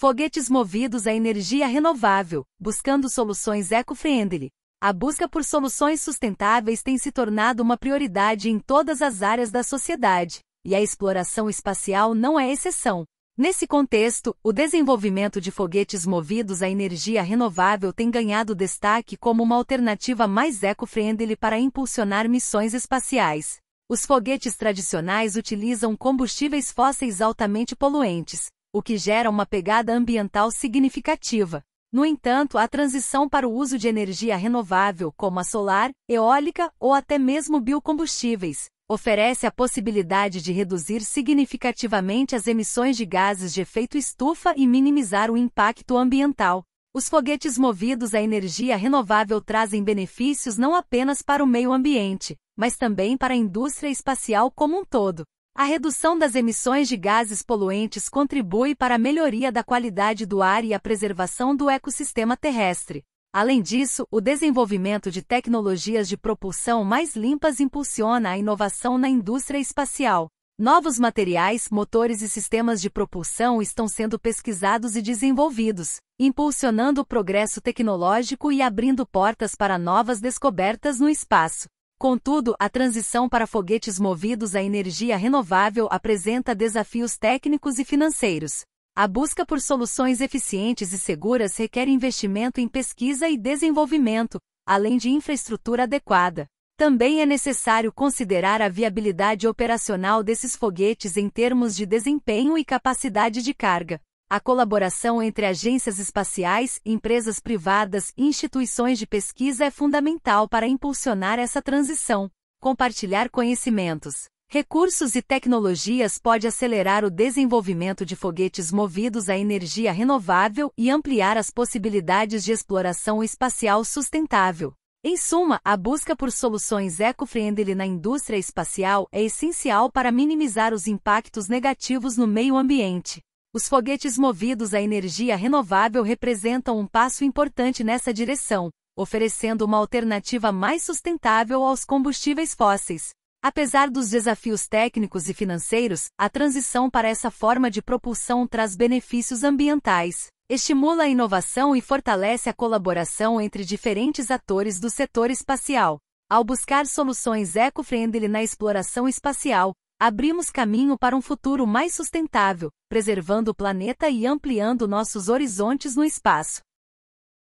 Foguetes movidos à energia renovável, buscando soluções eco-friendly. A busca por soluções sustentáveis tem se tornado uma prioridade em todas as áreas da sociedade, e a exploração espacial não é exceção. Nesse contexto, o desenvolvimento de foguetes movidos à energia renovável tem ganhado destaque como uma alternativa mais eco-friendly para impulsionar missões espaciais. Os foguetes tradicionais utilizam combustíveis fósseis altamente poluentes, o que gera uma pegada ambiental significativa. No entanto, a transição para o uso de energia renovável, como a solar, eólica ou até mesmo biocombustíveis, oferece a possibilidade de reduzir significativamente as emissões de gases de efeito estufa e minimizar o impacto ambiental. Os foguetes movidos à energia renovável trazem benefícios não apenas para o meio ambiente, mas também para a indústria espacial como um todo. A redução das emissões de gases poluentes contribui para a melhoria da qualidade do ar e a preservação do ecossistema terrestre. Além disso, o desenvolvimento de tecnologias de propulsão mais limpas impulsiona a inovação na indústria espacial. Novos materiais, motores e sistemas de propulsão estão sendo pesquisados e desenvolvidos, impulsionando o progresso tecnológico e abrindo portas para novas descobertas no espaço. Contudo, a transição para foguetes movidos a energia renovável apresenta desafios técnicos e financeiros. A busca por soluções eficientes e seguras requer investimento em pesquisa e desenvolvimento, além de infraestrutura adequada. Também é necessário considerar a viabilidade operacional desses foguetes em termos de desempenho e capacidade de carga a colaboração entre agências espaciais, empresas privadas e instituições de pesquisa é fundamental para impulsionar essa transição. Compartilhar conhecimentos, recursos e tecnologias pode acelerar o desenvolvimento de foguetes movidos à energia renovável e ampliar as possibilidades de exploração espacial sustentável. Em suma, a busca por soluções eco-friendly na indústria espacial é essencial para minimizar os impactos negativos no meio ambiente os foguetes movidos à energia renovável representam um passo importante nessa direção, oferecendo uma alternativa mais sustentável aos combustíveis fósseis. Apesar dos desafios técnicos e financeiros, a transição para essa forma de propulsão traz benefícios ambientais, estimula a inovação e fortalece a colaboração entre diferentes atores do setor espacial. Ao buscar soluções eco-friendly na exploração espacial, Abrimos caminho para um futuro mais sustentável, preservando o planeta e ampliando nossos horizontes no espaço.